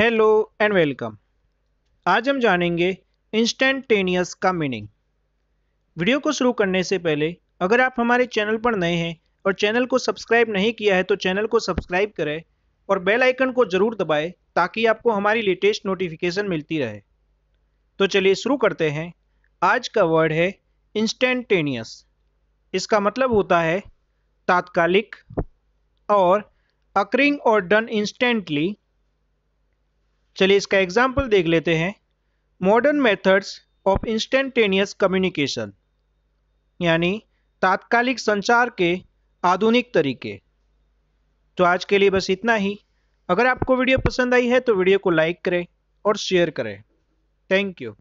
hello and welcome आज हम जानेंगे इंस्टेंटेनियस का मीनिंग वीडियो को शुरू करने से पहले अगर आप हमारे चैनल पर नए हैं और चैनल को सब्सक्राइब नहीं किया है तो चैनल को सब्सक्राइब करें और बेल आइकन को ज़रूर दबाएं ताकि आपको हमारी लेटेस्ट नोटिफिकेशन मिलती रहे तो चलिए शुरू करते हैं आज का वर्ड है इंस्टेंटेनियस इसका मतलब होता है तात्कालिक और अक्रिंग और डन इंस्टेंटली चलिए इसका एग्जाम्पल देख लेते हैं modern methods of instantaneous communication यानी तात्कालिक संचार के आधुनिक तरीके तो आज के लिए बस इतना ही अगर आपको वीडियो पसंद आई है तो वीडियो को लाइक करें और शेयर करें थैंक यू